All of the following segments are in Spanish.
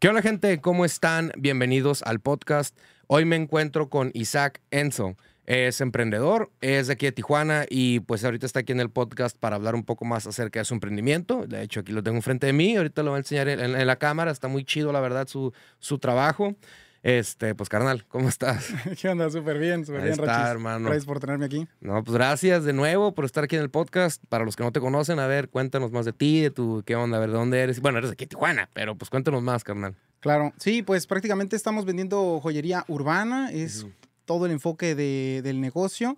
¿Qué onda gente? ¿Cómo están? Bienvenidos al podcast. Hoy me encuentro con Isaac Enzo. Es emprendedor, es de aquí de Tijuana y pues ahorita está aquí en el podcast para hablar un poco más acerca de su emprendimiento. De hecho, aquí lo tengo enfrente de mí, ahorita lo voy a enseñar en, la cámara, está muy chido la verdad su, su trabajo. Este, pues carnal, ¿cómo estás? ¿Qué onda? Súper bien, súper bien, está, hermano. Gracias por tenerme aquí. No, pues gracias de nuevo por estar aquí en el podcast. Para los que no te conocen, a ver, cuéntanos más de ti, de tu, qué onda, a ver, de dónde eres. Bueno, eres de aquí Tijuana, pero pues cuéntanos más, carnal. Claro, sí, pues prácticamente estamos vendiendo joyería urbana, es todo el enfoque del negocio.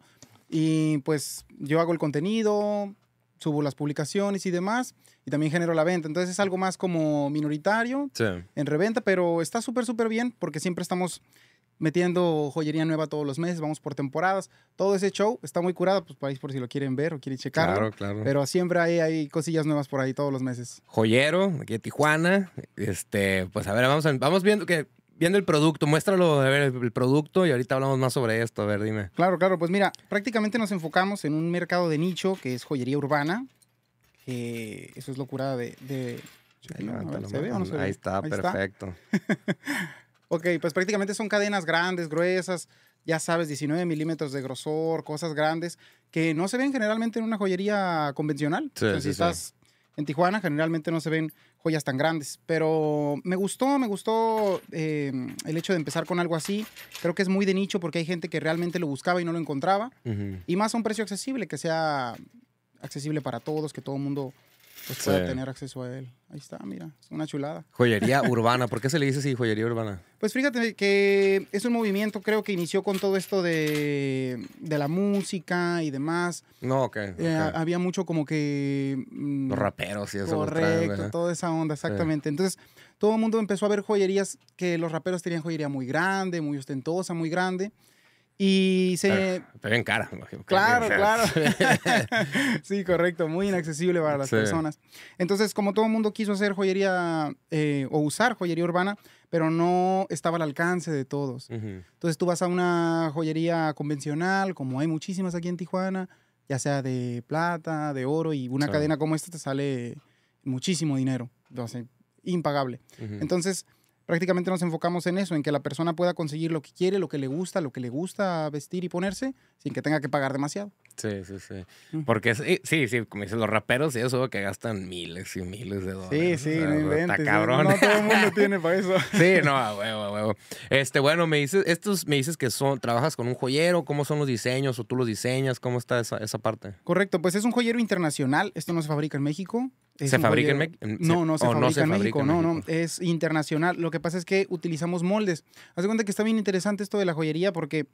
Y pues yo hago el contenido, subo las publicaciones y demás, y también genero la venta. Entonces es algo más como minoritario en reventa, pero está súper, súper bien porque siempre estamos metiendo joyería nueva todos los meses, vamos por temporadas. Todo ese show está muy curado, pues para ir por si lo quieren ver o quieren checar. Claro, claro. Pero siempre hay, hay cosillas nuevas por ahí todos los meses. Joyero, aquí de Tijuana. Este, pues a ver, vamos, vamos viendo que viendo el producto, muéstralo, a ver, el producto y ahorita hablamos más sobre esto, a ver, dime. Claro, claro, pues mira, prácticamente nos enfocamos en un mercado de nicho que es joyería urbana. eso es locura de... Ahí está, perfecto. ok, pues prácticamente son cadenas grandes, gruesas, ya sabes, 19 milímetros de grosor, cosas grandes que no se ven generalmente en una joyería convencional. si estás en Tijuana, generalmente no se ven joyas tan grandes. Pero me gustó, me gustó em, el hecho de empezar con algo así. Creo que es muy de nicho porque hay gente que realmente lo buscaba y no lo encontraba. Y más a un precio accesible, que sea accesible para todos, que todo el mundo pues tener acceso a él. Ahí está, mira, es una chulada. Joyería urbana, ¿por qué se le dice así, joyería urbana? Pues fíjate que es un movimiento, creo que inició con todo esto de, la música y demás. No, ok. Eh, había mucho como que... Mm, los raperos y eso. Correcto, toda esa onda, exactamente. Entonces, todo el mundo empezó a ver joyerías que los raperos tenían joyería muy grande, muy ostentosa, muy grande. Y se. Pero, cara. Claro, claro. sí, correcto. Muy inaccesible para las personas. Entonces, como todo el mundo quiso hacer joyería eh, o usar joyería urbana, pero no estaba al alcance de todos. Entonces, tú vas a una joyería convencional, como hay muchísimas aquí en Tijuana, ya sea de plata, de oro, y una cadena como esta te sale muchísimo dinero. Entonces, impagable. Entonces prácticamente nos enfocamos en eso, en que la persona pueda conseguir lo que quiere, lo que le gusta, lo que le gusta vestir y ponerse, sin que tenga que pagar demasiado. Sí, sí, sí. Mm. Porque sí, sí, como dicen los raperos, y eso que gastan miles y miles de dólares. Sí, sí, no Está cabrón. No, todo el mundo tiene para eso. sí, no, huevo, huevo. Este, bueno, me dices, estos me dices que son, trabajas con un joyero, ¿cómo son los diseños o tú los diseñas? ¿Cómo está esa, esa parte? Correcto, pues es un joyero internacional, esto no se fabrica en México. ¿Se fabrica en México? No, no se, fabrica, en, México, no, no, es internacional. Lo que pasa es que utilizamos moldes. Haz de cuenta que está bien interesante esto de la joyería porque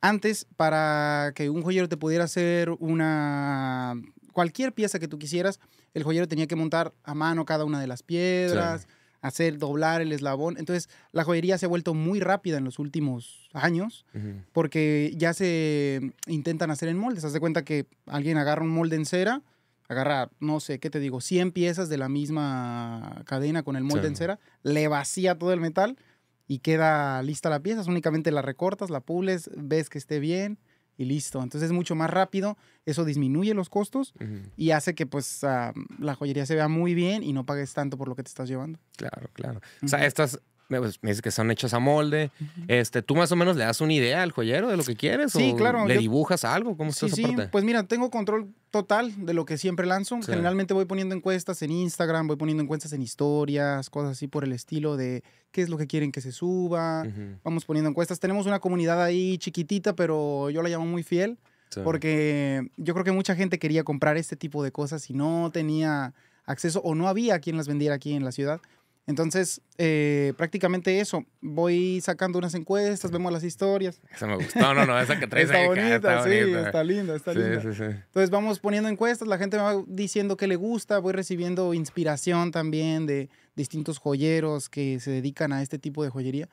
antes para que un joyero te pudiera hacer una cualquier pieza que tú quisieras, el joyero tenía que montar a mano cada una de las piedras, hacer doblar el eslabón. Entonces, la joyería se ha vuelto muy rápida en los últimos años porque ya se intentan hacer en moldes. Haz de cuenta que alguien agarra un molde en cera, agarra, no sé, ¿qué te digo? 100 piezas de la misma cadena con el molde en cera, le vacía todo el metal y queda lista la pieza. Únicamente la recortas, la pules, ves que esté bien y listo. Entonces es mucho más rápido, eso disminuye los costos y hace que pues la joyería se vea muy bien y no pagues tanto por lo que te estás llevando. Claro, claro. O sea, estas me, pues, dice que son hechas a molde. este, ¿Tú más o menos le das una idea al joyero de lo que quieres? Sí, claro. ¿Le dibujas algo? ¿Cómo sí, sí. Pues mira, tengo control total de lo que siempre lanzo. Generalmente voy poniendo encuestas en Instagram, voy poniendo encuestas en historias, cosas así por el estilo de qué es lo que quieren que se suba. Vamos poniendo encuestas. Tenemos una comunidad ahí chiquitita, pero yo la llamo muy fiel. Porque yo creo que mucha gente quería comprar este tipo de cosas y no tenía acceso o no había quien las vendiera aquí en la ciudad. Entonces, eh, prácticamente eso. Voy sacando unas encuestas, vemos las historias. Esa me gustó, no, no, esa que traes está, bonita, está sí, está linda, está linda. Entonces vamos poniendo encuestas, la gente me va diciendo qué le gusta, voy recibiendo inspiración también de distintos joyeros que se dedican a este tipo de joyería.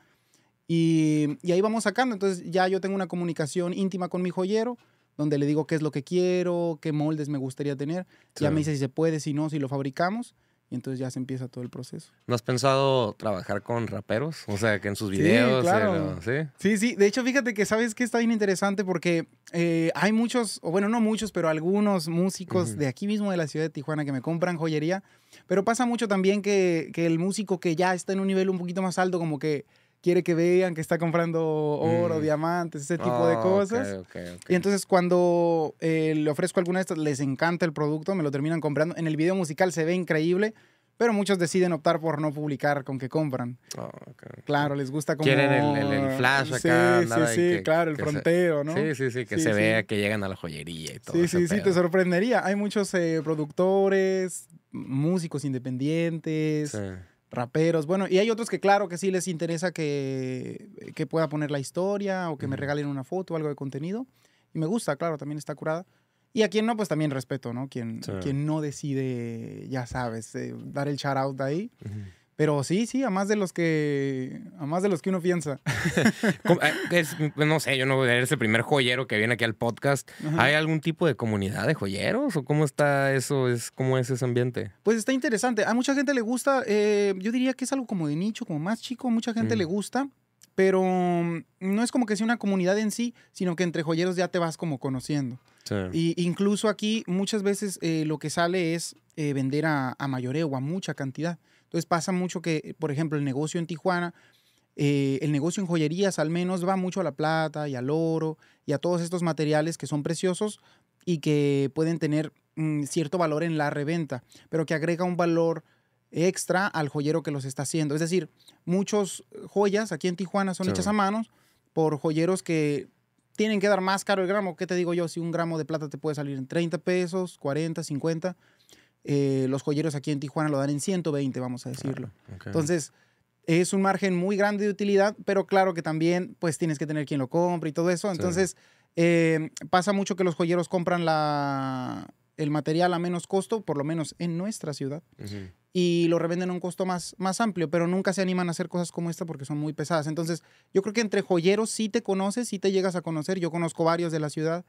y ahí vamos sacando, entonces ya yo tengo una comunicación íntima con mi joyero, donde le digo qué es lo que quiero, qué moldes me gustaría tener. Ya me dice si se puede, si no, si lo fabricamos. Y entonces ya se empieza todo el proceso. ¿No has pensado trabajar con raperos? O sea, que en sus videos. Sí, ¿sí? De hecho, fíjate que sabes que está bien interesante porque eh, hay muchos, o bueno, no muchos, pero algunos músicos de aquí mismo de la ciudad de Tijuana que me compran joyería. Pero pasa mucho también que, que el músico que ya está en un nivel un poquito más alto, como que quiere que vean que está comprando oro, mm. diamantes, ese tipo de ah, cosas. Y entonces cuando eh, le ofrezco alguna de estas, les encanta el producto, me lo terminan comprando. En el video musical se ve increíble, pero muchos deciden optar por no publicar con que compran. Ah, claro, les gusta como... Quieren el, flash acá. Sí, sí, sí, claro, el fronteo, ¿no? Sí, sí, sí, que se vea que llegan a la joyería y todo. Sí, sí, sí, te sorprendería. Hay muchos eh, productores, músicos independientes. Sí raperos. Bueno, y hay otros que claro que sí les interesa que, pueda poner la historia o que me regalen una foto o algo de contenido. Y me gusta, claro, también está curada. Y a quien no, pues también respeto, ¿no? Quien, quien no decide, ya sabes, eh, dar el shout out de ahí. Pero sí, sí, a más de los que, a más de los que uno piensa. Eh, pues, no sé, yo no eres el primer joyero que viene aquí al podcast. ¿Hay algún tipo de comunidad de joyeros o cómo está eso? Es cómo es ese ambiente. Pues está interesante. A mucha gente le gusta. Eh, yo diría que es algo como de nicho, como más chico. Mucha gente mm. le gusta, pero mm, no es como que sea una comunidad en sí, sino que entre joyeros ya te vas como conociendo. Y incluso aquí muchas veces eh, lo que sale es vender a, a mayoreo a mucha cantidad. Entonces pasa mucho que, por ejemplo, el negocio en Tijuana, eh, el negocio en joyerías al menos va mucho a la plata y al oro y a todos estos materiales que son preciosos y que pueden tener mm, cierto valor en la reventa, pero que agrega un valor extra al joyero que los está haciendo. Es decir, muchas eh, joyas aquí en Tijuana son hechas a manos por joyeros que tienen que dar más caro el gramo. ¿Qué te digo yo? Si un gramo de plata te puede salir en 30 pesos, 40, 50. Eh, los joyeros aquí en Tijuana lo dan en 120, vamos a ah, decirlo. Entonces, es un margen muy grande de utilidad, pero claro que también pues tienes que tener quien lo compre y todo eso. Entonces, eh, pasa mucho que los joyeros compran el material a menos costo, por lo menos en nuestra ciudad. Y lo revenden a un costo más, más amplio, pero nunca se animan a hacer cosas como esta porque son muy pesadas. Entonces, yo creo que entre joyeros sí te conoces, sí te llegas a conocer. Yo conozco varios de la ciudad.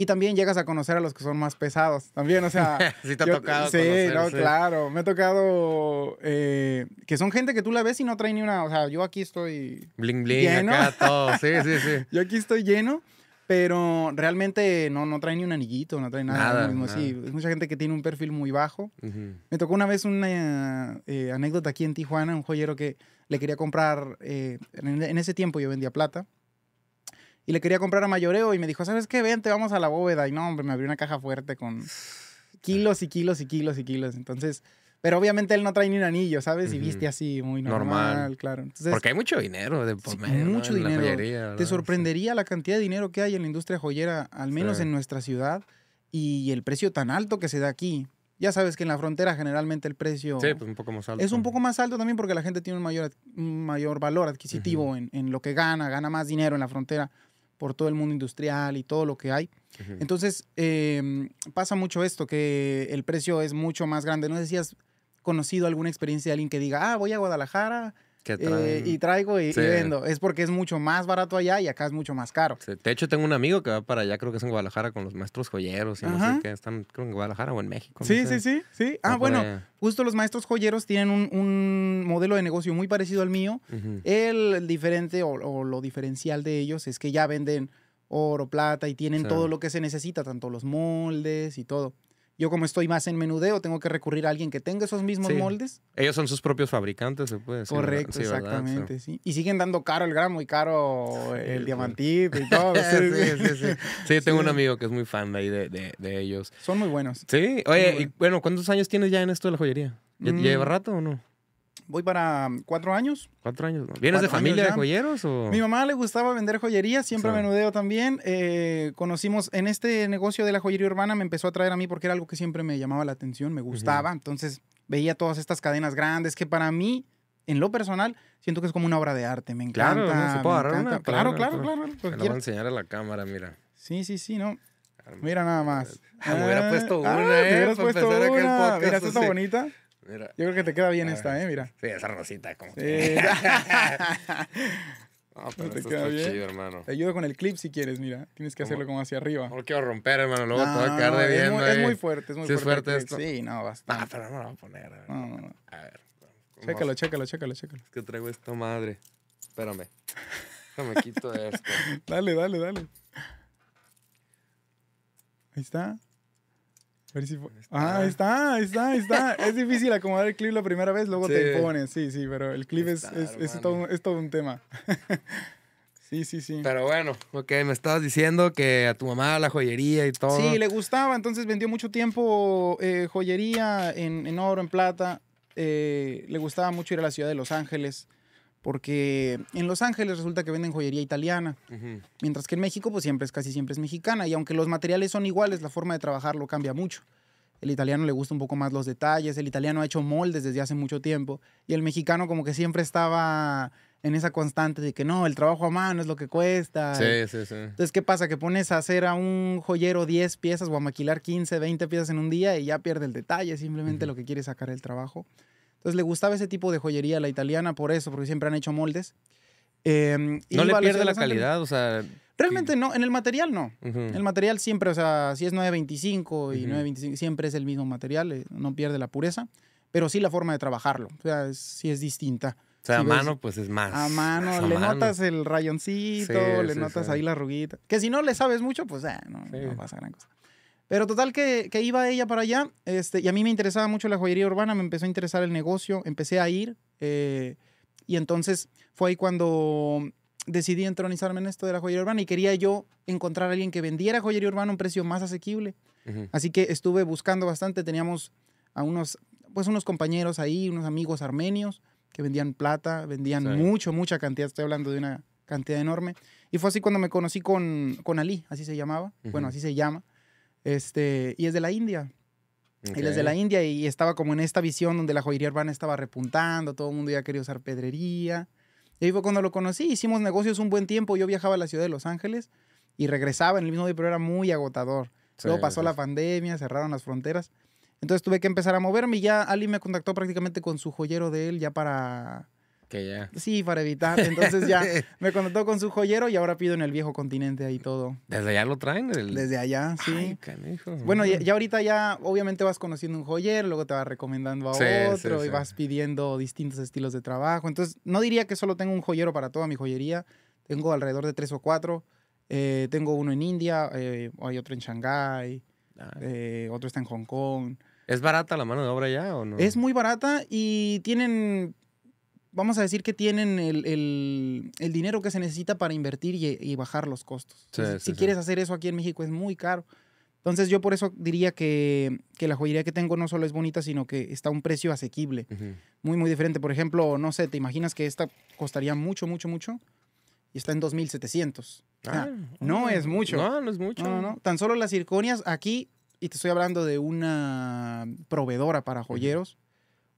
Y también llegas a conocer a los que son más pesados. También, o sea. sí, te ha tocado. Sí, no, sí. claro. Me ha tocado. Eh, que son gente que tú la ves y no trae ni una. O sea, yo aquí estoy. Bling, bling, lleno. acá todo. Sí, sí, sí. yo aquí estoy lleno pero realmente no, no trae ni un anillito, no trae nada. es mucha gente que tiene un perfil muy bajo. Me tocó una vez una eh, anécdota aquí en Tijuana, un joyero que le quería comprar, eh, en, ese tiempo yo vendía plata, y le quería comprar a mayoreo y me dijo, ¿sabes qué? Vente, vamos a la bóveda. Y no, hombre, me abrió una caja fuerte con kilos y kilos y kilos y kilos. Entonces, pero obviamente él no trae ni un anillo, ¿sabes? Y viste así, muy normal, claro. Porque hay mucho dinero de por Mucho dinero. Te sorprendería la cantidad de dinero que hay en la industria joyera, al menos en nuestra ciudad, y el precio tan alto que se da aquí. Ya sabes que en la frontera generalmente el precio... Sí, pues un poco más alto. Es un poco más alto también porque la gente tiene un mayor, mayor valor adquisitivo en, en, lo que gana, gana más dinero en la frontera por todo el mundo industrial y todo lo que hay. Entonces, em, pasa mucho esto, que el precio es mucho más grande. No sé si has conocido alguna experiencia de alguien que diga, ah, voy a Guadalajara, eh, y traigo y, vendo. Es porque es mucho más barato allá y acá es mucho más caro. De hecho, tengo un amigo que va para allá, creo que es en Guadalajara, con los maestros joyeros y no sé qué. Están, creo, en Guadalajara o en México. Sí, sí, sí, sí. Ah, bueno, justo los maestros joyeros tienen un, modelo de negocio muy parecido al mío. el, diferente o, lo diferencial de ellos es que ya venden oro, plata y tienen todo lo que se necesita, tanto los moldes y todo. Yo como estoy más en menudeo, tengo que recurrir a alguien que tenga esos mismos moldes. Ellos son sus propios fabricantes, se puede decir. Correcto, exactamente, sí. Y siguen dando caro el gramo y caro el diamantito y todo. sí, tengo un amigo que es muy fan de ahí de, ellos. Son muy buenos. Sí, oye, y bueno, ¿cuántos años tienes ya en esto de la joyería? Mm. ¿Lleva rato o no? voy para mm, cuatro años. ¿Cuatro años? ¿Vienes de familia de joyeros? Mi mamá le gustaba vender joyería, siempre menudeo también. Eh, conocimos en este negocio de la joyería urbana, me empezó a traer a mí porque era algo que siempre me llamaba la atención, me gustaba. Entonces veía todas estas cadenas grandes que para mí en lo personal, siento que es como una obra de arte. Me encanta. Claro, ¿Se puede claro, claro, claro, claro. Lo voy a enseñar a la cámara, mira. Sí, sí, sí, no. Mira nada más. Ah, me hubiera puesto ah, una, ¿eh? puesto una. Mira, esta bonita. Yo creo que te queda bien ah, esta, ¿eh? Mira. Sí, esa rosita, como no, pero te queda bien. Chido, hermano. Te ayudo con el clip si quieres, mira. Tienes que hacerlo como hacia arriba. No va a romper, hermano. Luego te va a quedar de bien. Es muy, es muy fuerte, es muy ¿Sí fuerte. Es fuerte esto? Sí, no, basta. ah pero no lo voy a poner. A no, no, A ver. Chécalo, chécalo, chécalo, chécalo. Es que traigo esta madre. Espérame. me quito esto. dale, dale, dale. Ahí está. Ah, está, está, está. es difícil acomodar el clip la primera vez, luego te pones. Sí, sí, pero el clip es, todo, un tema. sí, sí, sí. Pero bueno, ok, me estabas diciendo que a tu mamá la joyería y todo. Sí, le gustaba, entonces vendió mucho tiempo eh, joyería en, oro, en plata. Eh, le gustaba mucho ir a la ciudad de Los Ángeles porque en Los Ángeles resulta que venden joyería italiana, mientras que en México pues siempre es casi siempre es mexicana y aunque los materiales son iguales, la forma de trabajarlo cambia mucho. El italiano le gusta un poco más los detalles, el italiano ha hecho moldes desde hace mucho tiempo y el mexicano como que siempre estaba en esa constante de que no, el trabajo a mano es lo que cuesta. Sí, sí, sí. Entonces, ¿qué pasa? Que pones a hacer a un joyero 10 piezas o a maquilar 15, 20 piezas en un día y ya pierde el detalle, simplemente lo que quiere sacar el trabajo. Entonces le gustaba ese tipo de joyería, la italiana, por eso, porque siempre han hecho moldes. Em, no le pierde la calidad, o sea... Realmente no, en el material no. El material siempre, o sea, si es 925 y 925, siempre es el mismo material, eh, no pierde la pureza, pero sí la forma de trabajarlo, o sea, si es distinta. O sea, a mano, pues es más. A mano, le notas el rayoncito, le notas ahí la ruguita. Que si no le sabes mucho, pues ah, no pasa gran cosa. Pero total que, iba ella para allá, este, y a mí me interesaba mucho la joyería urbana, me empezó a interesar el negocio, empecé a ir, eh, y entonces fue ahí cuando decidí entronizarme en esto de la joyería urbana y quería yo encontrar a alguien que vendiera joyería urbana a un precio más asequible. Así que estuve buscando bastante, teníamos a unos, pues unos compañeros ahí, unos amigos armenios que vendían plata, vendían mucho, mucha cantidad, estoy hablando de una cantidad enorme. Y fue así cuando me conocí con, con Ali, así se llamaba, bueno, así se llama. Este, y es de la India. Él es de la India y estaba como en esta visión donde la joyería urbana estaba repuntando, todo el mundo ya quería usar pedrería. Y ahí fue cuando lo conocí, hicimos negocios un buen tiempo, yo viajaba a la ciudad de Los Ángeles y regresaba en el mismo día, pero era muy agotador. Luego pasó la pandemia, cerraron las fronteras. Entonces tuve que empezar a moverme y ya Ali me contactó prácticamente con su joyero de él ya para que ya. Sí, para evitar. Entonces ya me contactó con su joyero y ahora pido en el viejo continente ahí todo. ¿Desde allá lo traen? Desde allá, sí. Ay, bueno, ya, ahorita ya obviamente vas conociendo un joyero, luego te vas recomendando a otro y vas pidiendo distintos estilos de trabajo. Entonces, no diría que solo tengo un joyero para toda mi joyería. Tengo alrededor de tres o cuatro. Eh, tengo uno en India, eh, hay otro en Shanghái, ah. eh, otro está en Hong Kong. ¿Es barata la mano de obra ya o no? Es muy barata y tienen vamos a decir que tienen el, el, el dinero que se necesita para invertir y, bajar los costos. si quieres hacer eso aquí en México es muy caro. Entonces yo por eso diría que, que, la joyería que tengo no solo es bonita, sino que está a un precio asequible. Muy, muy diferente. Por ejemplo, no sé, te imaginas que esta costaría mucho, mucho, mucho y está en 2.700. Ah, no ah, es mucho. No, no es mucho. Tan solo las circonias aquí, y te estoy hablando de una proveedora para joyeros,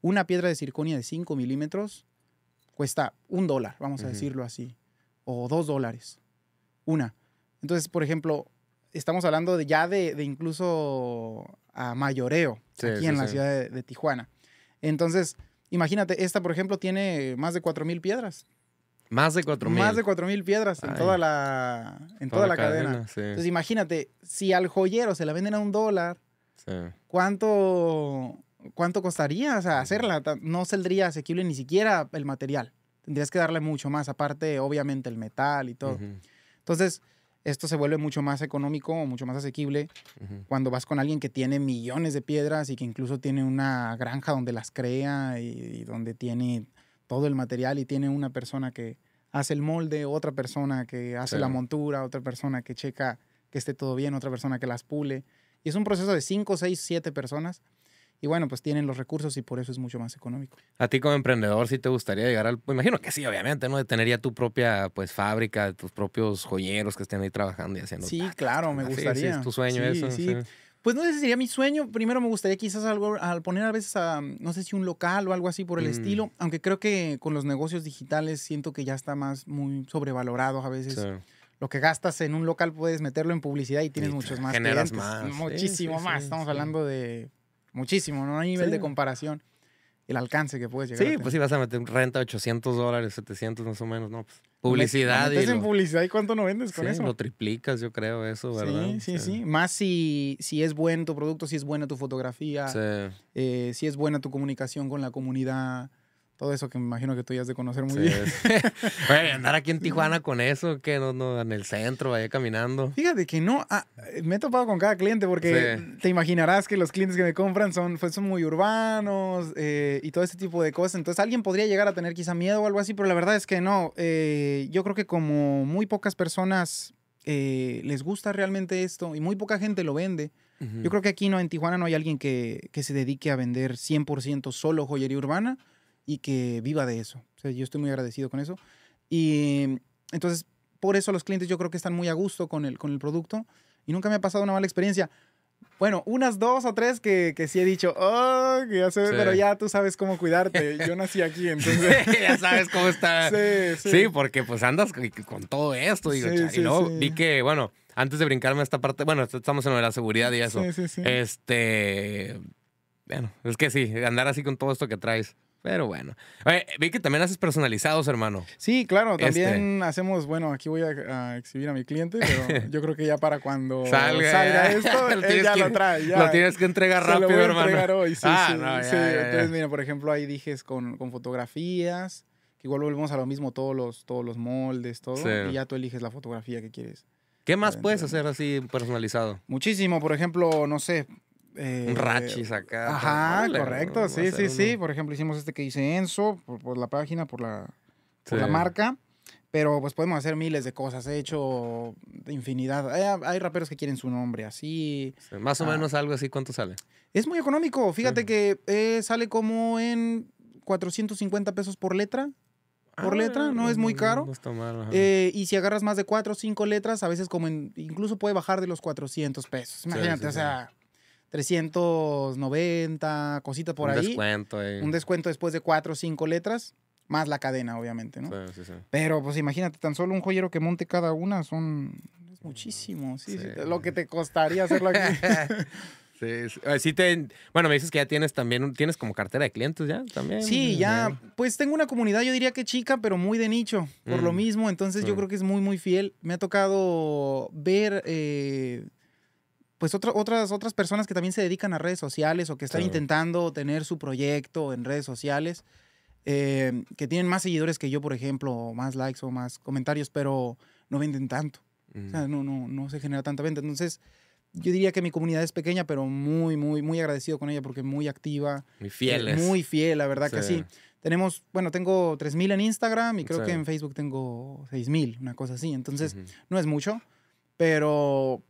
una piedra de circonia de 5 milímetros cuesta un dólar, vamos a decirlo así, o dos dólares, una. Entonces, por ejemplo, estamos hablando de ya de, incluso a mayoreo aquí en la ciudad de, Tijuana. Entonces, imagínate, esta, por ejemplo, tiene más de cuatro mil piedras. Más de 4.000. Más de cuatro mil piedras en toda la, en toda, la cadena. cadena. Entonces, imagínate, si al joyero se la venden a un dólar, ¿cuánto ¿cuánto costaría? O hacerla no saldría asequible ni siquiera el material. Tendrías que darle mucho más, aparte, obviamente, el metal y todo. Entonces, esto se vuelve mucho más económico mucho más asequible cuando vas con alguien que tiene millones de piedras y que incluso tiene una granja donde las crea y, donde tiene todo el material y tiene una persona que hace el molde, otra persona que hace la montura, otra persona que checa que esté todo bien, otra persona que las pule. Y es un proceso de 5, 6, 7 personas y bueno, pues tienen los recursos y por eso es mucho más económico. A ti como emprendedor, si ¿sí te gustaría llegar al, pues, imagino que sí, obviamente, ¿no? De tener ya tu propia pues fábrica, tus propios joyeros que estén ahí trabajando y haciendo. Sí, claro, me ah, gustaría. Sí, es tu sueño eso. Pues no sé si sería mi sueño. Primero me gustaría quizás algo, al poner a veces a, no sé si un local o algo así por el mm. estilo, aunque creo que con los negocios digitales siento que ya está más muy sobrevalorado a veces lo que gastas en un local puedes meterlo en publicidad y tienes muchos más generas más. Muchísimo más. Estamos hablando de Muchísimo, no hay nivel de comparación. El alcance que puedes llegar. Sí, pues si vas a meter renta 800 dólares, 700 más o menos, ¿no? Pues, publicidad. y en publicidad y cuánto no vendes con eso? Lo triplicas, yo creo, eso, ¿verdad? Sí, sí, sí. Más si, si es bueno tu producto, si es buena tu fotografía, eh, si es buena tu comunicación con la comunidad todo eso que me imagino que tú ya has de conocer muy bien. andar aquí en Tijuana con eso, que no, no, en el centro, vaya caminando. Fíjate que no, ah, me he topado con cada cliente porque te imaginarás que los clientes que me compran son, pues, son muy urbanos eh, y todo ese tipo de cosas. Entonces alguien podría llegar a tener quizá miedo o algo así, pero la verdad es que no. Eh, yo creo que como muy pocas personas eh, les gusta realmente esto y muy poca gente lo vende. Yo creo que aquí no, en Tijuana no hay alguien que, que se dedique a vender 100% solo joyería urbana y que viva de eso. O sea, yo estoy muy agradecido con eso. Y entonces, por eso los clientes yo creo que están muy a gusto con el, con el producto y nunca me ha pasado una mala experiencia. Bueno, unas dos o tres que, que sí he dicho, oh, que ya sé, pero ya tú sabes cómo cuidarte. Yo nací aquí, entonces. ya sabes cómo está. Sí, sí. sí, porque pues andas con todo esto. Digo, y luego vi que, bueno, antes de brincarme a esta parte, bueno, estamos en lo de la seguridad y eso. Este. Bueno, es que sí, andar así con todo esto que traes. Pero bueno. Oye, vi que también haces personalizados, hermano. Sí, claro, este también hacemos, bueno, aquí voy a, exhibir a mi cliente, pero yo creo que ya para cuando salga, esto, él ya lo trae. Lo tienes que entregar rápido, hermano. sí, ah, sí, Entonces, mira, por ejemplo, ahí dijes con, con fotografías, que igual volvemos a lo mismo, todos los, todos los moldes, todo, y ya tú eliges la fotografía que quieres. ¿Qué más puedes hacer así personalizado? Muchísimo, por ejemplo, no sé, eh, un rachis acá. Ajá, correcto, sí, sí, sí. Por ejemplo, hicimos este que dice Enzo, por, la página, por la, la marca. Pero pues podemos hacer miles de cosas. He hecho infinidad. Hay, raperos que quieren su nombre así. más o ah. menos algo así, ¿cuánto sale? Es muy económico. Fíjate que eh, sale como en 450 pesos por letra. Por ah, letra, no es muy caro. Eh, y si agarras más de cuatro o cinco letras, a veces como incluso puede bajar de los 400 pesos. Imagínate, o sea 390, cositas por ahí. Un descuento. Eh. Un descuento después de cuatro o cinco letras, más la cadena, obviamente, ¿no? Sí, sí, sí. Pero pues imagínate, tan solo un joyero que monte cada una son es muchísimo, lo que te costaría hacerlo aquí. Sí, sí ah, bueno, me dices que ya tienes también, tienes como cartera de clientes ya también. Sí, ya, pues tengo una comunidad, yo diría que chica, pero muy de nicho, por lo mm. mismo, entonces yo mm. creo que es muy, muy fiel. Me ha tocado ver eh, pues otras, otras personas que también se dedican a redes sociales o que están intentando tener su proyecto en redes sociales, eh, que tienen más seguidores que yo, por ejemplo, o más likes o más comentarios, pero no venden tanto. O sea, no, no, no se genera tanta venta. Entonces, yo diría que mi comunidad es pequeña, pero muy, muy, muy agradecido con ella porque muy activa. Muy fiel. Muy fiel, la verdad que sí. Tenemos, bueno, tengo 3.000 en Instagram y creo que en Facebook tengo 6.000, una cosa así. Entonces, no es mucho, pero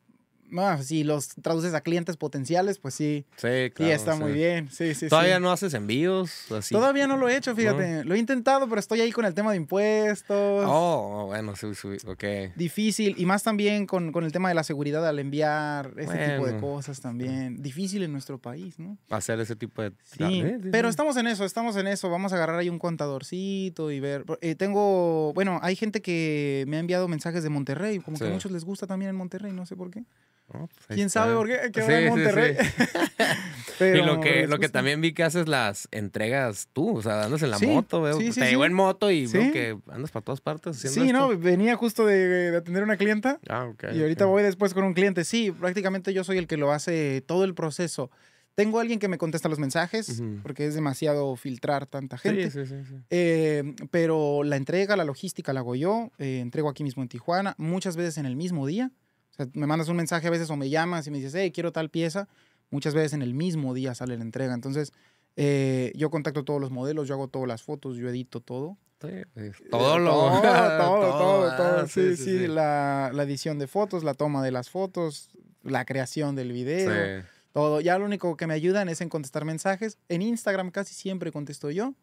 Ah, si los traduces a clientes potenciales, pues sí. Sí, claro. está muy bien. Sí, sí, ¿Todavía no haces envíos? Así? Todavía no lo he hecho, fíjate. Lo he intentado, pero estoy ahí con el tema de impuestos. Oh, bueno, sí, sí, ok. Difícil. Y más también con, el tema de la seguridad al enviar ese tipo de cosas también. Difícil en nuestro país, ¿no? Hacer ese tipo de... Sí, pero estamos en eso, estamos en eso. Vamos a agarrar ahí un contadorcito y ver. Eh, tengo, bueno, hay gente que me ha enviado mensajes de Monterrey, como que a muchos les gusta también en Monterrey, no sé por qué. Pues ¿Quién sabe por qué? en Monterrey. y lo que, lo que también vi que haces las entregas tú, o sea, andas en la moto, veo. Te llevo en moto y veo que andas para todas partes. sí, no, venía justo de, atender a una clienta. Ah, okay, y ahorita voy después con un cliente. Sí, prácticamente yo soy el que lo hace todo el proceso. Tengo alguien que me contesta los mensajes, porque es demasiado filtrar tanta gente. Sí, sí, sí. Eh, pero la entrega, la logística la hago yo. Eh, entrego aquí mismo en Tijuana, muchas veces en el mismo día. O sea, me mandas un mensaje a veces o me llamas y me dices, hey, quiero tal pieza. Muchas veces en el mismo día sale la entrega. Entonces, eh, yo contacto todos los modelos, yo hago todas las fotos, yo edito todo. Pues, eh, todo, lo... todo, todo, todo, ah, Sí, sí, La, edición de fotos, la toma de las fotos, la creación del video. Todo. Ya lo único que me ayudan es en contestar mensajes. En Instagram casi siempre contesto yo.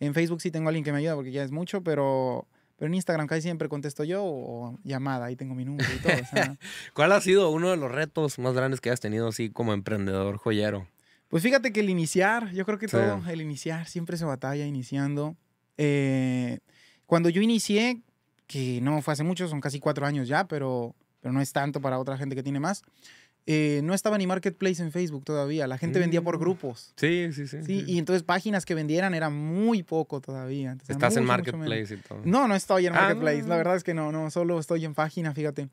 En Facebook sí tengo a alguien que me ayuda porque ya es mucho, pero pero en Instagram casi siempre contesto yo o llamada, ahí tengo mi número y todo. ¿Cuál ha sido uno de los retos más grandes que has tenido así como emprendedor joyero? Pues fíjate que el iniciar, yo creo que todo, el iniciar, siempre se batalla iniciando. Eh, cuando yo inicié, que no fue hace mucho, son casi cuatro años ya, pero, pero no es tanto para otra gente que tiene más. Eh, no estaba ni Marketplace en Facebook todavía. La gente vendía por mm. grupos. Sí, sí, sí, Y entonces páginas que vendieran era muy poco todavía. Estás en Marketplace y todo. No, no estoy en ah, Marketplace. La verdad es que no, no, solo estoy en página, fíjate.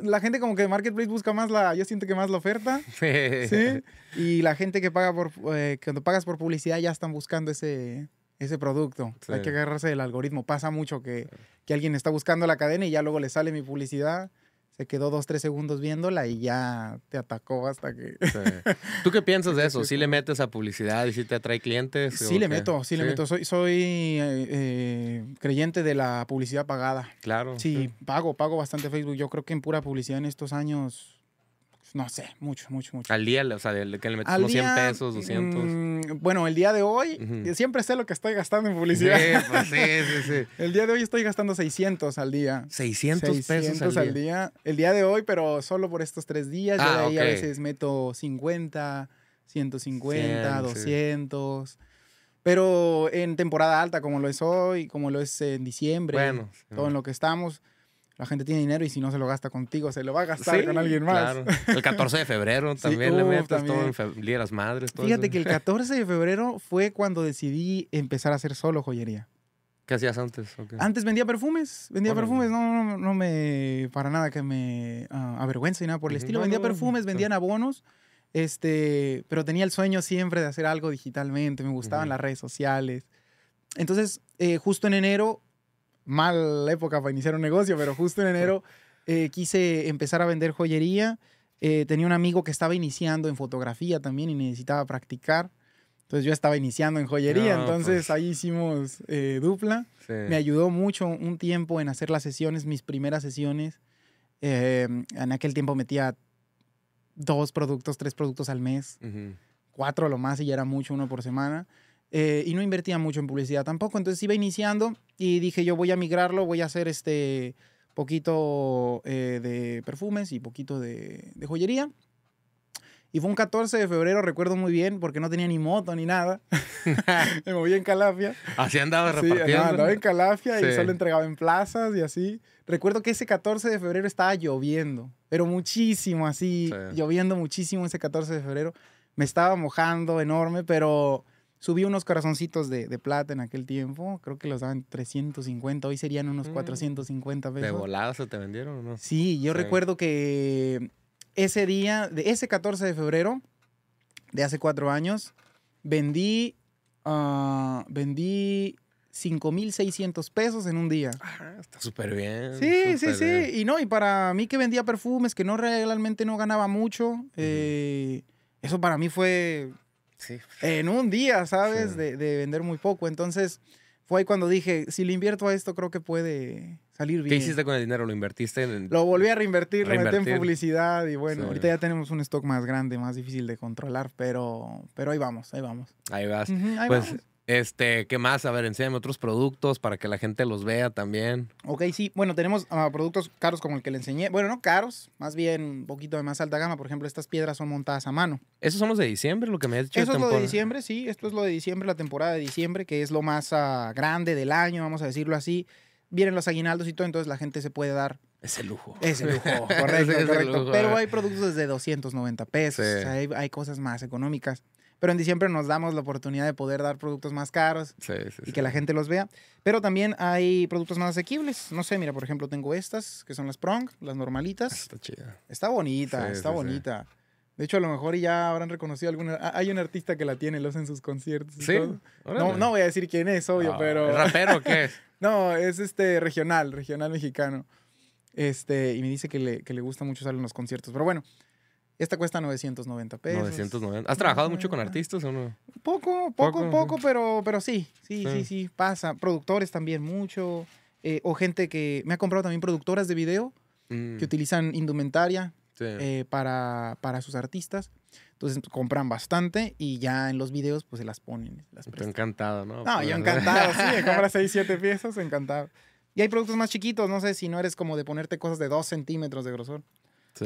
La gente como que Marketplace busca más la, yo siento que más la oferta. sí. Y la gente que paga por, eh, cuando pagas por publicidad ya están buscando ese, ese producto. Hay que agarrarse del algoritmo. Pasa mucho que, que alguien está buscando la cadena y ya luego le sale mi publicidad se quedó dos, tres segundos viéndola y ya te atacó hasta que... ¿Tú qué piensas de eso? ¿Sí le metes a publicidad y si te atrae clientes? Sí le meto, sí, le meto. Soy, soy eh, eh, creyente de la publicidad pagada. Claro. Sí, pago, pago bastante Facebook. Yo creo que en pura publicidad en estos años no sé, mucho, mucho, mucho. Al día, o sea, de que le metes unos 100 pesos, 200. Mm, bueno, el día de hoy, siempre sé lo que estoy gastando en publicidad. Pues, sí, sí, sí, sí. El día de hoy estoy gastando 600 al día. 600, pesos al, día. El día de hoy, pero solo por estos tres días. Yo de ah, ahí a veces meto 50, 150, 200. Pero en temporada alta, como lo es hoy, como lo es en diciembre, todo en lo que estamos la gente tiene dinero y si no se lo gasta contigo, se lo va a gastar con alguien más. Claro. El 14 de febrero también le uh, todo en Madres. Fíjate que el 14 de febrero fue cuando decidí empezar a hacer solo joyería. ¿Qué hacías antes? Antes vendía perfumes, vendía perfumes, no, no, me, para nada que me ah, avergüenza avergüence y nada por el estilo. Vendía perfumes, vendían abonos, este, pero tenía el sueño siempre de hacer algo digitalmente, me gustaban las redes sociales. Entonces, eh, justo en enero mal época para iniciar un negocio, pero justo en enero eh, quise empezar a vender joyería. Eh, tenía un amigo que estaba iniciando en fotografía también y necesitaba practicar. Entonces yo estaba iniciando en joyería, entonces pues. ahí hicimos eh, dupla. Me ayudó mucho un tiempo en hacer las sesiones, mis primeras sesiones. Em, en aquel tiempo metía dos productos, tres productos al mes, cuatro lo más y ya era mucho, uno por semana. Eh, y no invertía mucho en publicidad tampoco. Entonces iba iniciando y dije yo voy a migrarlo, voy a hacer este poquito eh, de perfumes y poquito de, joyería. Y fue un 14 de febrero, recuerdo muy bien, porque no tenía ni moto ni nada. Me moví en Calafia. Así andaba repartiendo. Sí, andaba en Calafia y solo entregaba en plazas y así. Recuerdo que ese 14 de febrero estaba lloviendo, pero muchísimo así, lloviendo muchísimo ese 14 de febrero. Me estaba mojando enorme, pero Subí unos corazoncitos de, plata en aquel tiempo, creo que los daban 350, hoy serían unos 450 mm. pesos. ¿De volada se te vendieron o no? Sí, yo recuerdo que ese día, de ese 14 de febrero de hace cuatro años, vendí, uh, vendí 5.600 pesos en un día. Ah, está súper bien. Sí, sí, sí. Y no, y para mí que vendía perfumes, que no realmente no ganaba mucho, eh, eso para mí fue en un día, ¿sabes? De, vender muy poco. Entonces, fue ahí cuando dije, si le invierto a esto, creo que puede salir bien. ¿Qué hiciste con el dinero? ¿Lo invertiste en...? Lo volví a reinvertir, lo metí en publicidad y bueno, ahorita ya tenemos un stock más grande, más difícil de controlar, pero, pero ahí vamos, ahí vamos. Ahí vas. ahí pues, este, ¿qué más? A ver, enséñame otros productos para que la gente los vea también. Ok, sí. Bueno, tenemos ah, productos caros como el que le enseñé. Bueno, no caros, más bien un poquito de más alta gama. Por ejemplo, estas piedras son montadas a mano. ¿Esos son los de diciembre, lo que me has dicho? Eso es lo de diciembre, sí. Esto es lo de diciembre, la temporada de diciembre, que es lo más ah, grande del año, vamos a decirlo así. Vienen los aguinaldos y todo, entonces la gente se puede dar ese lujo. Ese lujo, correcto, correcto. Pero eh. hay productos desde 290 pesos. hay, cosas más económicas pero en diciembre nos damos la oportunidad de poder dar productos más caros y que la gente los vea. Pero también hay productos más asequibles. No sé, mira, por ejemplo, tengo estas, que son las Prong, las normalitas. Ah, está chida. Está bonita, está bonita. De hecho, a lo mejor ya habrán reconocido alguna. Ah, hay un artista que la tiene, lo hace en sus conciertos. sí. No, no voy a decir quién es, obvio, ah, pero. ¿El rapero o qué no, es este regional, regional mexicano. Este, y me dice que le, que le gusta mucho salir en los conciertos. Pero bueno, esta cuesta 990 pesos. 990. ¿Has trabajado mucho con artistas o no? Poco, poco, poco, pero, pero sí, sí, sí, sí, pasa. Productores también mucho. Eh, o gente que me ha comprado también productoras de video mm. que utilizan indumentaria eh, para, para, sus artistas. Entonces compran bastante y ya en los videos pues se las ponen. Las Estoy encantado, ¿no? No, yo pues, encantado, sí. Me compras 6, 7 piezas, encantado. Y hay productos más chiquitos, no sé si no eres como de ponerte cosas de 2 centímetros de grosor.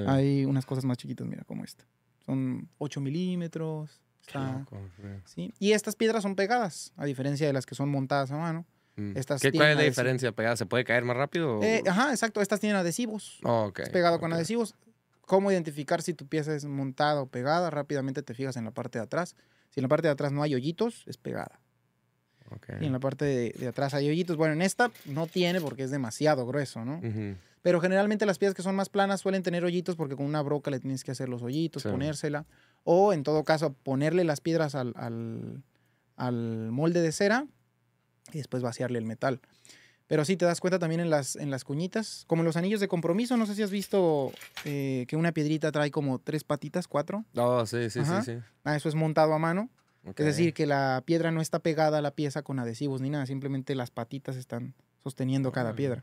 Hay unas cosas más chiquitas, mira, como esta. Son 8 milímetros. Y estas piedras son pegadas, a diferencia de las que son montadas a mano. Mm. Estas ¿Qué, ¿Cuál es la diferencia? ¿Pegada? ¿Se puede caer más rápido? Eh, ajá, exacto. Estas tienen adhesivos. Oh, es pegado con adhesivos. ¿Cómo identificar si tu pieza es montada o pegada? Rápidamente te fijas en la parte de atrás. Si en la parte de atrás no hay hoyitos, es pegada. Y en la parte de, atrás hay hoyitos. Bueno, en esta no tiene porque es demasiado grueso, ¿no? Pero generalmente las piedras que son más planas suelen tener hoyitos porque con una broca le tienes que hacer los hoyitos, ponérsela. O en todo caso, ponerle las piedras al, al, molde de cera y después vaciarle el metal. Pero sí, te das cuenta también en las, en las cuñitas, como los anillos de compromiso, no sé si has visto eh, que una piedrita trae como tres patitas, cuatro. Ah, sí, sí, sí, sí. Ah, eso es montado a mano. Es decir, que la piedra no está pegada a la pieza con adhesivos ni nada, simplemente las patitas están sosteniendo cada piedra.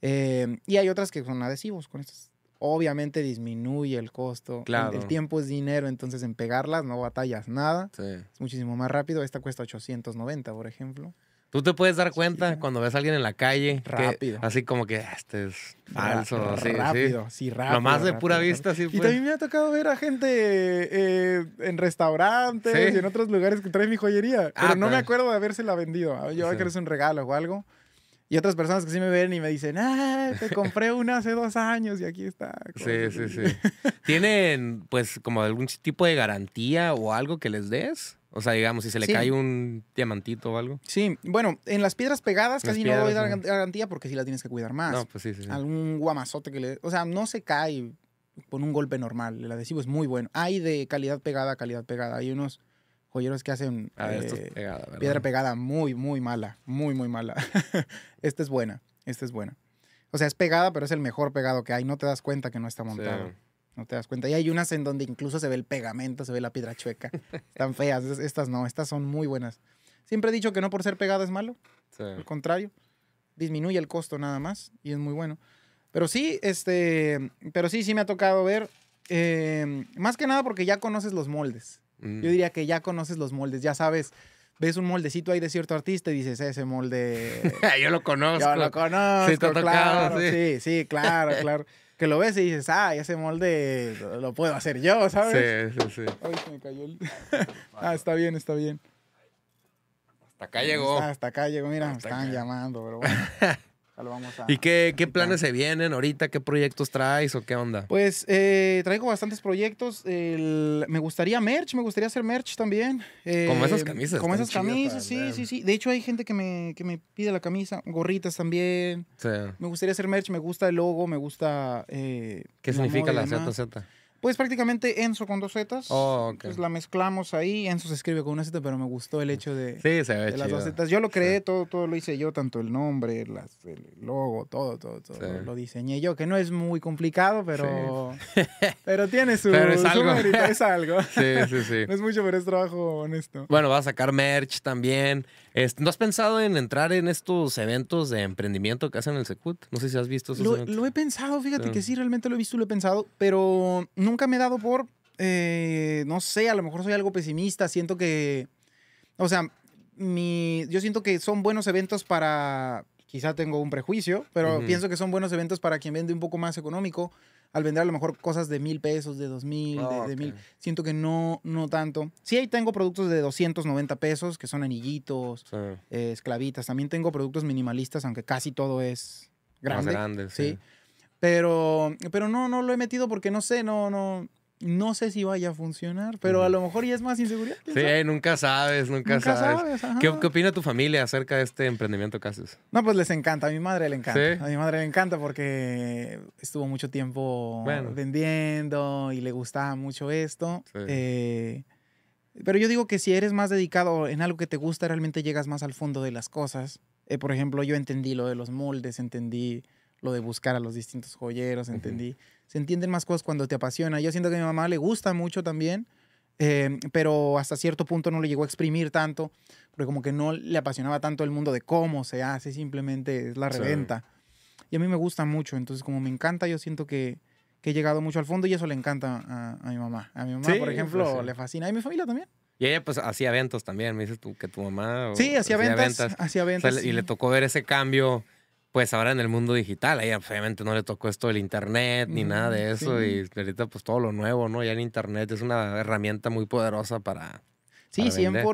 Eh, y hay otras que son adhesivos. Con estas. Obviamente disminuye el costo. El, tiempo es dinero, entonces en pegarlas no batallas nada. Es muchísimo más rápido. Esta cuesta 890, por ejemplo. Tú te puedes dar cuenta cuando ves a alguien en la calle. Rápido. así como que ah, este es ah, falso. así, rápido, sí, rápido. Nomás de pura vista, sí. Pues. Y también me ha tocado ver a gente eh, en restaurantes y en otros lugares que trae mi joyería. Ah, pero no me acuerdo de la vendido. Yo creo que es un regalo o algo. Y otras personas que sí me ven y me dicen, ah, te compré una hace dos años y aquí está. Sí, sí, sí. ¿Tienen, pues, como algún tipo de garantía o algo que les des? O sea, digamos, si se le cae un diamantito o algo. Sí, bueno, en las piedras pegadas casi no doy garantía porque sí la tienes que cuidar más. No, pues sí, sí, Algún guamazote que le... O sea, no se cae con un golpe normal. El adhesivo es muy bueno. Hay de calidad pegada calidad pegada. Hay unos joyeros que hacen ah, eh, piedra pegada muy, muy mala. Muy, muy mala. esta es buena. Esta es buena. O sea, es pegada, pero es el mejor pegado que hay. No te das cuenta que no está montado. No te das cuenta. Y hay unas en donde incluso se ve el pegamento, se ve la piedra chueca. Están feas. Estas no, estas son muy buenas. Siempre he dicho que no por ser pegada es malo. Sí. Al contrario, disminuye el costo nada más y es muy bueno. Pero sí, este, pero sí, sí me ha tocado ver. Em, más que nada porque ya conoces los moldes. Mm. Yo diría que ya conoces los moldes, ya sabes. Ves un moldecito ahí de cierto artista y dices, ese molde. yo lo conozco. Yo lo conozco. Sí, claro, sí, sí, claro, claro que lo ves y dices, ah, ese molde lo puedo hacer yo, ¿sabes? Sí, sí, sí. Ay, se me cayó el... ah, está bien, está bien. Hasta acá llegó. Hasta, acá llegó, mira, me están llamando, pero bueno. ¿Y qué, planes se vienen ahorita? ¿Qué proyectos traes o qué onda? Pues eh, traigo bastantes proyectos. me gustaría merch, me gustaría hacer merch también. como esas eh, camisas. Como esas camisas, sí, sí, sí. De hecho, hay gente que me, pide la camisa, gorritas también. Me gustaría hacer merch, me gusta el logo, me gusta. Eh, ¿Qué significa la ZZ? Pues prácticamente Enzo con dos Zetas. Oh, okay. Pues la mezclamos ahí. Enzo se escribe con una Zeta, pero me gustó el hecho de, de las dos Zetas. Yo lo creé, todo, todo lo hice yo, tanto el nombre, el logo, todo, todo, todo. Lo diseñé yo, que no es muy complicado, pero, pero tiene su, pero es algo. Mérito, es algo. sí, sí, sí. no es mucho, pero es trabajo honesto. Bueno, va a sacar merch también. Este, ¿No has pensado en entrar en estos eventos de emprendimiento que hacen el Secut? No sé si has visto esos lo, eventos. Lo he pensado, fíjate que sí, realmente lo he visto y lo he pensado, pero nunca me he dado por, eh, no sé, a lo mejor soy algo pesimista, siento que, o sea, mi, yo siento que son buenos eventos para, quizá tengo un prejuicio, pero pienso que son buenos eventos para quien vende un poco más económico al vender a lo mejor cosas de mil pesos, de dos mil, de, mil. Siento que no, no tanto. Sí, ahí tengo productos de 290 pesos, que son anillitos, eh, esclavitas. También tengo productos minimalistas, aunque casi todo es grande. Más grande, sí. Pero, pero no, no lo he metido porque no sé, no, no. No sé si vaya a funcionar, pero a lo mejor ya es más inseguridad. Sí, nunca sabes, nunca, sabes. ¿Qué, opina tu familia acerca de este emprendimiento que haces? No, pues les encanta, a mi madre le encanta. A mi madre le encanta porque estuvo mucho tiempo vendiendo y le gustaba mucho esto. Eh, pero yo digo que si eres más dedicado en algo que te gusta, realmente llegas más al fondo de las cosas. Eh, por ejemplo, yo entendí lo de los moldes, entendí lo de buscar a los distintos joyeros, entendí se entienden más cosas cuando te apasiona. Yo siento que a mi mamá le gusta mucho también, eh, pero hasta cierto punto no le llegó a exprimir tanto, porque como que no le apasionaba tanto el mundo de cómo se hace, simplemente es la reventa. Y a mí me gusta mucho, entonces como me encanta, yo siento que, he llegado mucho al fondo y eso le encanta a, mi mamá. A mi mamá, por pues ejemplo, le fascina. Y a mi familia también. Y ella pues hacía eventos también, me dices tú que tu mamá... Sí, hacía ventas, Hacía ventas. y le tocó ver ese cambio pues ahora en el mundo digital, ahí obviamente no le tocó esto del internet ni nada mm, de eso, y ahorita pues todo lo nuevo, ¿no? Ya el internet es una herramienta muy poderosa para... Sí, 100%,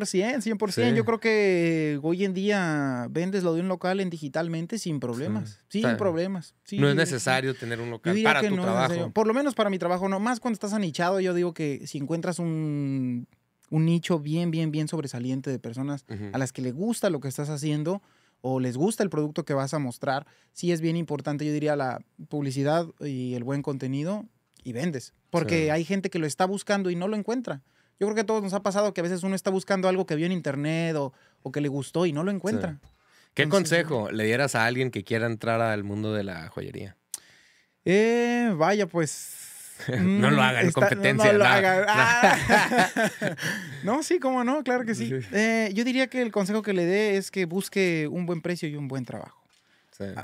100%. Yo creo que hoy en día vendes lo de un local en digitalmente sin problemas, sin problemas. no es necesario tener un local para tu trabajo. Por lo menos para mi trabajo, no. Más cuando estás anichado, yo digo que si encuentras un, nicho bien, bien, bien sobresaliente de personas a las que le gusta lo que estás haciendo, o les gusta el producto que vas a mostrar, sí es bien importante, yo diría, la publicidad y el buen contenido y vendes. Porque hay gente que lo está buscando y no lo encuentra. Yo creo que a todos nos ha pasado que a veces uno está buscando algo que vio en internet o, que le gustó y no lo encuentra. ¿Qué consejo le dieras a alguien que quiera entrar al mundo de la joyería? Eh, vaya, pues no lo haga en competencia. No, lo no, sí, cómo no, claro que sí. Eh, yo diría que el consejo que le dé es que busque un buen precio y un buen trabajo.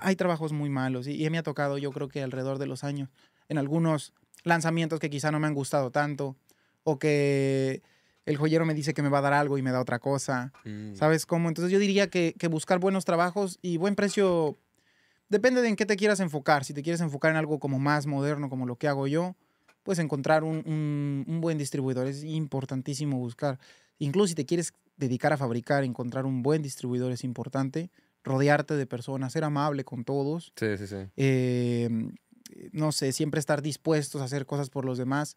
Hay trabajos muy malos y, mí me ha tocado, yo creo que alrededor de los años, en algunos lanzamientos que quizá no me han gustado tanto o que el joyero me dice que me va a dar algo y me da otra cosa. Mm. ¿Sabes cómo? Entonces yo diría que, que buscar buenos trabajos y buen precio depende de en qué te quieras enfocar. Si te quieres enfocar en algo como más moderno, como lo que hago yo, pues encontrar un, buen distribuidor. Es importantísimo buscar. Incluso si te quieres dedicar a fabricar, encontrar un buen distribuidor es importante. Rodearte de personas, ser amable con todos. Sí, sí, sí. Eh, no sé, siempre estar dispuestos a hacer cosas por los demás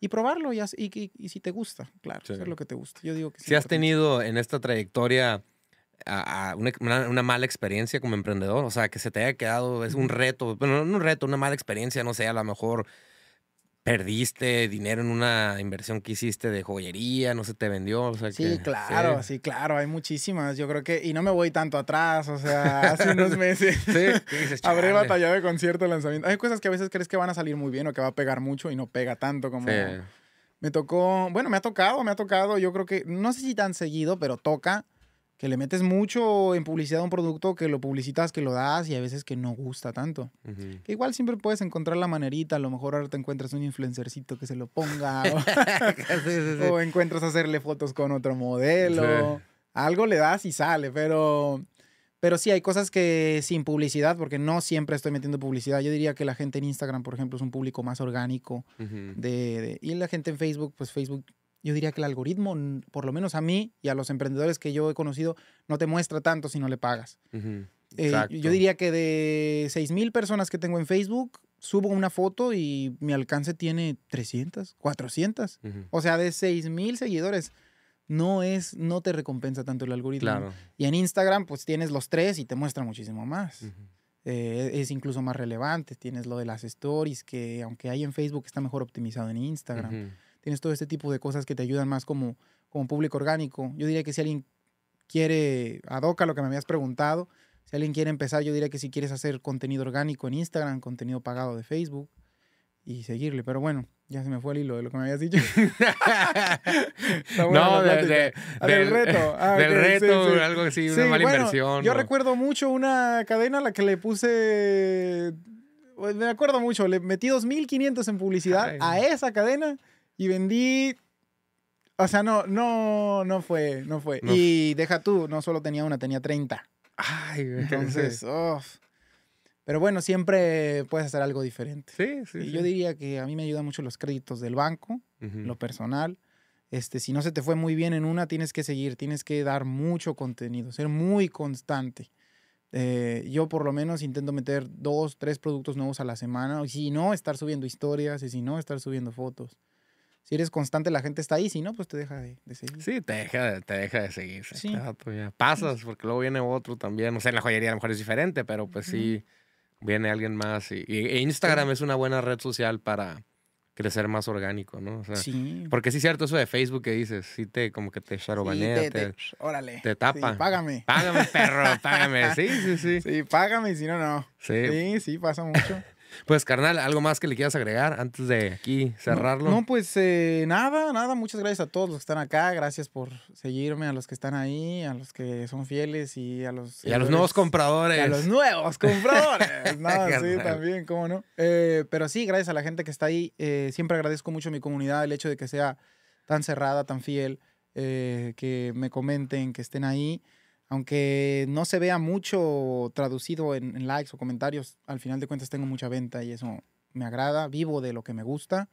y probarlo y, si te gusta, claro, es hacer lo que te gusta. Yo digo que Si has tenido en esta trayectoria a, una, una, mala experiencia como emprendedor? O sea, que se te haya quedado, es un reto, bueno, no un reto, una mala experiencia, no sé, a lo mejor perdiste dinero en una inversión que hiciste de joyería, no se te vendió. O sea, sí, claro, sí. claro, hay muchísimas. Yo creo que, y no me voy tanto atrás, o sea, hace unos meses sí, habré batallado de concierto, lanzamiento. Hay cosas que a veces crees que van a salir muy bien o que va a pegar mucho y no pega tanto como... Me tocó, bueno, me ha tocado, me ha tocado, yo creo que, no sé si tan seguido, pero toca que le metes mucho en publicidad a un producto, que lo publicitas, que lo das y a veces que no gusta tanto. igual siempre puedes encontrar la manerita, a lo mejor ahora te encuentras un influencercito que se lo ponga o, encuentras hacerle fotos con otro modelo. Algo le das y sale, pero pero sí hay cosas que sin publicidad, porque no siempre estoy metiendo publicidad. Yo diría que la gente en Instagram, por ejemplo, es un público más orgánico. y la gente en Facebook, pues Facebook yo diría que el algoritmo, por lo menos a mí y a los emprendedores que yo he conocido, no te muestra tanto si no le pagas. Eh, yo diría que de 6.000 personas que tengo en Facebook, subo una foto y mi alcance tiene 300, 400. O sea, de 6.000 seguidores. No es, no te recompensa tanto el algoritmo. Y en Instagram, pues tienes los tres y te muestra muchísimo más. Eh, es incluso más relevante. Tienes lo de las stories, que aunque hay en Facebook, está mejor optimizado en Instagram tienes todo este tipo de cosas que te ayudan más como, como público orgánico. Yo diría que si alguien quiere, adoca lo que me habías preguntado, si alguien quiere empezar, yo diría que si quieres hacer contenido orgánico en Instagram, contenido pagado de Facebook y seguirle, pero bueno. Ya se me fue el hilo de lo que me habías dicho. no, del, reto. Ah, del reto, algo así, una mala inversión. Yo recuerdo mucho una cadena a la que le puse. Me acuerdo mucho, le metí 2.500 en publicidad a esa cadena y vendí. O sea, no, no, no fue, no fue. Y deja tú, no solo tenía una, tenía 30. Ay, Entonces, Pero bueno, siempre puedes hacer algo diferente. Sí, sí. yo diría que a mí me ayudan mucho los créditos del banco, lo personal. Este, si no se te fue muy bien en una, tienes que seguir, tienes que dar mucho contenido, ser muy constante. Eh, yo por lo menos intento meter dos, tres productos nuevos a la semana, y si no, estar subiendo historias, y si no, estar subiendo fotos si eres constante, la gente está ahí. Si no, pues te deja de, seguir. Sí, te deja, te deja de seguir. Sí. pasas, porque luego viene otro también. No sé, en la joyería a lo mejor es diferente, pero pues sí, viene alguien más. Y, e Instagram es una buena red social para crecer más orgánico, ¿no? sí. Porque sí es cierto eso de Facebook que dices, sí te como que te charobanea, te, te, órale. Te tapa. págame. Págame, perro, págame. Sí, sí, sí. Sí, págame, si no, no. Sí, sí, pasa mucho. Pues, carnal, ¿algo más que le quieras agregar antes de aquí cerrarlo? No, pues eh, nada, nada. Muchas gracias a todos los que están acá. Gracias por seguirme, a los que están ahí, a los que son fieles y a los. Y a los nuevos compradores. a los nuevos compradores. nada, sí, también, cómo no. Eh, pero sí, gracias a la gente que está ahí. Eh, siempre agradezco mucho a mi comunidad el hecho de que sea tan cerrada, tan fiel, que me comenten, que estén ahí aunque no se vea mucho traducido en, likes o comentarios, al final de cuentas tengo mucha venta y eso me agrada, vivo de lo que me gusta.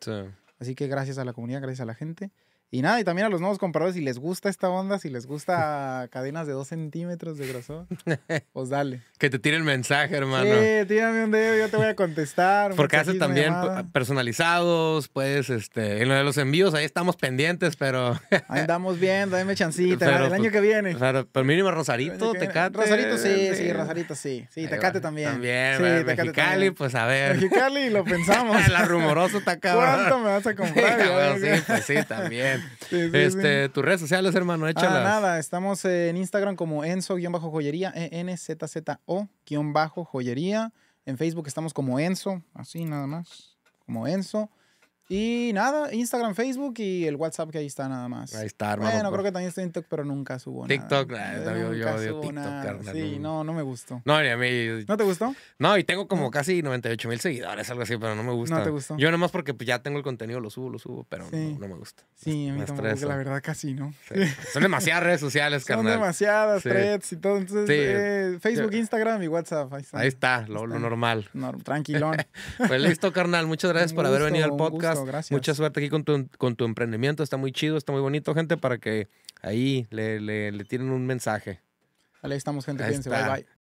Así que gracias a la comunidad, gracias a la gente. Y nada, y también a los nuevos compradores, si les gusta esta onda, si les gusta cadenas de 2 centímetros de grosor, pues dale. Que te tire el mensaje, hermano. Sí, tírame un dedo, yo te voy a contestar. Porque haces también personalizados, puedes este, en lo de los envíos, ahí estamos pendientes, pero. ahí andamos viendo, dame chancita, el pues, año que viene. Claro, pero mínimo Rosarito, Tecate. Rosarito sí, sí, Rosarito sí. Sí, Tecate también. También, sí, Mexicali, pues a ver. Mexicali, lo pensamos. La rumorosa está ¿Cuánto me vas a comprar? sí, pues sí, también. este, Tus redes sociales, hermano, ah, échalas. Ah, nada, estamos eh, en Instagram como Enzo-joyería, E-N-Z-Z-O-joyería. En Facebook estamos como Enzo, así nada más, como Enzo. Y nada, Instagram, Facebook y el WhatsApp que ahí está nada más. Ahí está, hermano. Bueno, pues. creo que también está en TikTok, pero nunca subo TikTok, eh, eh, TikTok, yo, odio TikTok, carnal. Sí, no, no me gustó. No, ni a mí. ¿No te gustó? No, y tengo como casi 98 mil seguidores, algo así, pero no me gusta. No te gustó. Yo nomás porque pues, ya tengo el contenido, lo subo, lo subo, pero no, me gusta. Sí, a mí la verdad casi no. Son demasiadas redes sociales, carnal. Son demasiadas y todo. Entonces, eh, Facebook, Instagram y WhatsApp. Ahí está, ahí está lo, normal. tranquilón. pues listo, carnal. Muchas gracias por haber venido al podcast Mucha suerte aquí con tu, con tu emprendimiento. Está muy chido, está muy bonito, gente, para que ahí le, le, le tiren un mensaje. Ahí estamos, gente. Bye, bye.